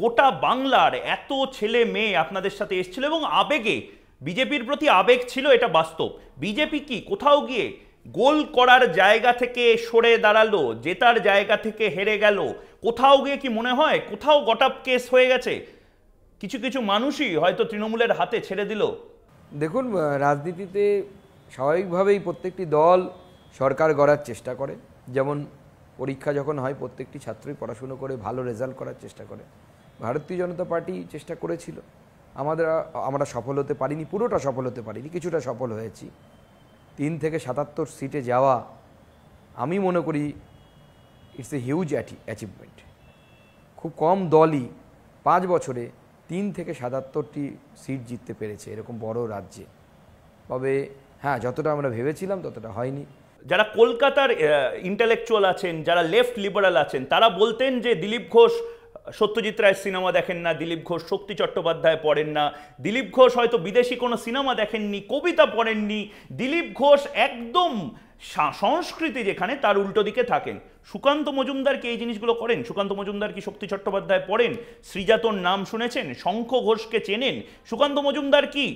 গোটা বাংলার এত ছেলে মেয়ে আপনাদের সাথে এসেছিল এবং আবেগে বিজেপির প্রতি আবেগ ছিল এটা বাস্তব বিজেপি কি কোথাও গিয়ে গোল করার জায়গা থেকে সরে দাঁড়ালো জেতার জায়গা থেকে হেরে গেল কোথাও গিয়ে কি মনে হয় কোথাও গটাপ কেস হয়ে গেছে কিছু কিছু মানুষই হয়তো তৃণমূলের হাতে ছেড়ে দিল দেখুন রাজনীতিতে স্বাভাবিকভাবেই প্রত্যেকটি দল সরকার গড়ার চেষ্টা করে যেমন পরীক্ষা যখন হয় প্রত্যেকটি ছাত্রই পড়াশুনো করে ভালো রেজাল্ট করার চেষ্টা করে ভারতীয় জনতা পার্টি চেষ্টা করেছিল আমাদের আমরা সফল হতে পারিনি পুরোটা সফল হতে পারিনি কিছুটা সফল হয়েছি তিন থেকে সাতাত্তর সিটে যাওয়া আমি মনে করি ইটস এ হিউজ অ্যাচিভমেন্ট খুব কম দলই পাঁচ বছরে তিন থেকে সাতাত্তরটি সিট জিততে পেরেছে এরকম বড় রাজ্যে তবে হ্যাঁ যতটা আমরা ভেবেছিলাম ততটা হয়নি যারা কলকাতার ইন্টালেকচুয়াল আছেন যারা লেফট লিবারাল আছেন তারা বলতেন যে দিলীপ ঘোষ সত্যজিৎ রায়ের সিনেমা দেখেন না দিলীপ ঘোষ শক্তি চট্টোপাধ্যায় পড়েন না দিলীপ ঘোষ হয়তো বিদেশি কোনো সিনেমা দেখেননি কবিতা পড়েননি দিলীপ ঘোষ একদম সংস্কৃতি যেখানে তার উল্টো দিকে থাকেন সুকান্ত মজুমদার কি এই জিনিসগুলো করেন সুকান্ত মজুমদার কি শক্তি চট্টোপাধ্যায় পড়েন শ্রীজাতর নাম শুনেছেন শঙ্খ ঘোষকে চেনেন সুকান্ত মজুমদার কি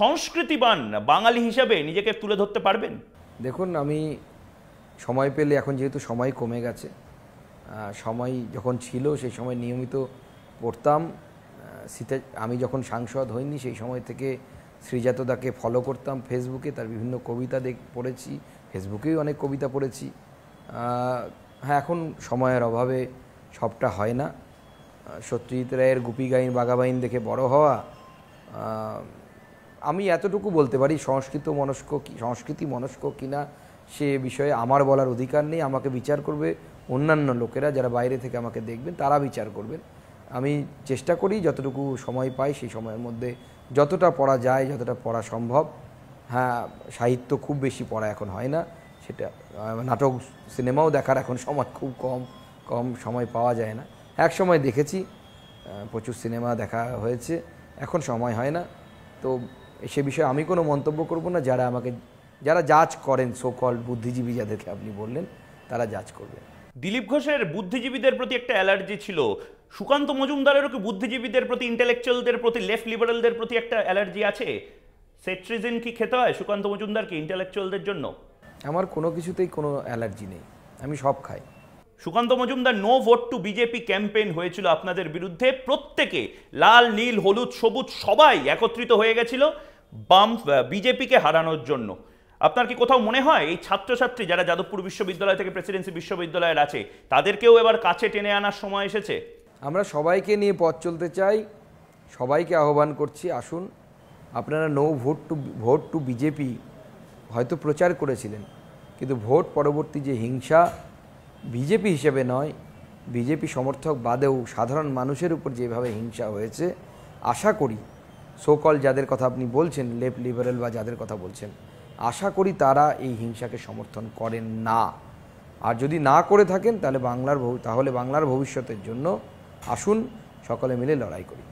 সংস্কৃতিবান বাঙালি হিসাবে নিজেকে তুলে ধরতে পারবেন দেখুন আমি সময় পেলে এখন যেহেতু সময় কমে গেছে সময় যখন ছিল সেই সময় নিয়মিত পড়তাম সীতা আমি যখন সাংসদ হইনি সেই সময় থেকে শ্রীজাতদাকে ফলো করতাম ফেসবুকে তার বিভিন্ন কবিতা দেখ পড়েছি ফেসবুকেই অনেক কবিতা পড়েছি হ্যাঁ এখন সময়ের অভাবে সবটা হয় না সত্যজিৎ রায়ের গুপি গাইন বাগাবাইন দেখে বড় হওয়া আমি এতটুকু বলতে পারি সংস্কৃত মনস্ক সংস্কৃতি মনস্ক কিনা সে বিষয়ে আমার বলার অধিকার নেই আমাকে বিচার করবে অন্যান্য লোকেরা যারা বাইরে থেকে আমাকে দেখবেন তারা বিচার করবেন আমি চেষ্টা করি যতটুকু সময় পাই সেই সময়ের মধ্যে যতটা পড়া যায় যতটা পড়া সম্ভব হ্যাঁ সাহিত্য খুব বেশি পড়া এখন হয় না সেটা নাটক সিনেমাও দেখার এখন সময় খুব কম কম সময় পাওয়া যায় না এক সময় দেখেছি প্রচুর সিনেমা দেখা হয়েছে এখন সময় হয় না তো সে বিষয়ে আমি কোনো মন্তব্য করব না যারা আমাকে যারা জাজ করেন সোকল বুদ্ধিজীবী যাদেরকে আপনি বললেন তারা জাজ করবেন দিলীপ ঘোষের বুদ্ধিজীবীদের প্রতি একটা অ্যালার্জি ছিল সুকান্ত মজুমদারেরও কি বুদ্ধিজীবীদের প্রতি ইন্টেলেকচুয়ালদের প্রতি লেফট লিবারেলদের প্রতি একটা অ্যালার্জি আছে সেট্রিজিন কি খেতে হয় সুকান্ত মজুমদারকে ইন্টেলেকচুয়ালদের জন্য আমার কোনো কিছুতেই কোনো অ্যালার্জি নেই আমি সব খাই Sukanta Majumdar no vote to BJP campaign হয়েছিল আপনাদের বিরুদ্ধে প্রত্যেকে লাল নীল হলুদ সবুজ সবাই একত্রিত হয়ে গেছিল বাম বিজেপিকে হারানোর জন্য আপনার কি কোথাও মনে হয় এই ছাত্রছাত্রী যারা যাদবপুর বিশ্ববিদ্যালয় থেকে প্রেসিডেন্সি বিশ্ববিদ্যালয়ের আছে তাদেরকেও এবার কাছে টেনে আনার সময় এসেছে আমরা সবাইকে নিয়ে পথ চলতে চাই সবাইকে আহ্বান করছি আসুন আপনারা no vote to vote to BJP হয়তো প্রচার করেছিলেন কিন্তু ভোট পরবর্তী যে হিংসা বিজেপি হিসেবে নয় বিজেপি সমর্থক বাদেও সাধারণ মানুষের উপর যেভাবে হিংসা হয়েছে আশা করি সোকল যাদের কথা আপনি বলছেন লেফট লিবারেল বা যাদের কথা বলছেন আশা করি তারা এই হিংসাকে সমর্থন করেন না আর যদি না করে থাকেন তাহলে বাংলার তাহলে বাংলার ভবিষ্যতের জন্য আসুন সকলে মিলে লড়াই করি